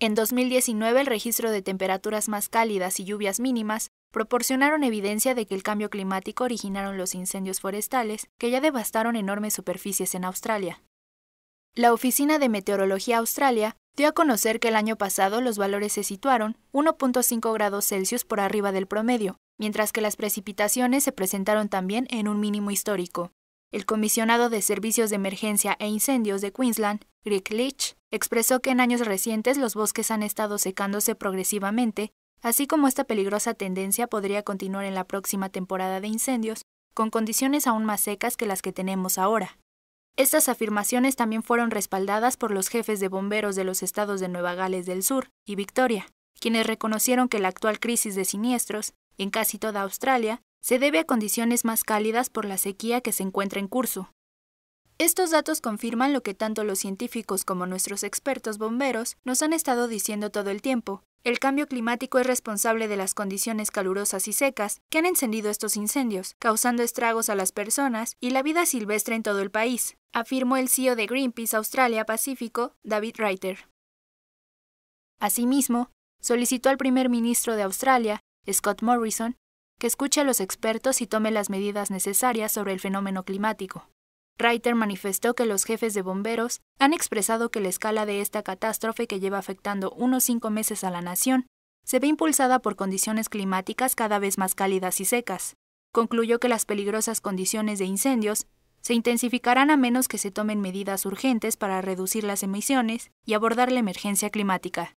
En 2019, el registro de temperaturas más cálidas y lluvias mínimas proporcionaron evidencia de que el cambio climático originaron los incendios forestales que ya devastaron enormes superficies en Australia. La Oficina de Meteorología Australia dio a conocer que el año pasado los valores se situaron 1.5 grados Celsius por arriba del promedio, mientras que las precipitaciones se presentaron también en un mínimo histórico. El comisionado de Servicios de Emergencia e Incendios de Queensland, Rick Leach, expresó que en años recientes los bosques han estado secándose progresivamente, así como esta peligrosa tendencia podría continuar en la próxima temporada de incendios, con condiciones aún más secas que las que tenemos ahora. Estas afirmaciones también fueron respaldadas por los jefes de bomberos de los estados de Nueva Gales del Sur y Victoria, quienes reconocieron que la actual crisis de siniestros, en casi toda Australia, se debe a condiciones más cálidas por la sequía que se encuentra en curso. Estos datos confirman lo que tanto los científicos como nuestros expertos bomberos nos han estado diciendo todo el tiempo. El cambio climático es responsable de las condiciones calurosas y secas que han encendido estos incendios, causando estragos a las personas y la vida silvestre en todo el país, afirmó el CEO de Greenpeace Australia Pacífico, David Reiter. Asimismo, solicitó al primer ministro de Australia, Scott Morrison, que escuche a los expertos y tome las medidas necesarias sobre el fenómeno climático. Reiter manifestó que los jefes de bomberos han expresado que la escala de esta catástrofe que lleva afectando unos cinco meses a la nación se ve impulsada por condiciones climáticas cada vez más cálidas y secas. Concluyó que las peligrosas condiciones de incendios se intensificarán a menos que se tomen medidas urgentes para reducir las emisiones y abordar la emergencia climática.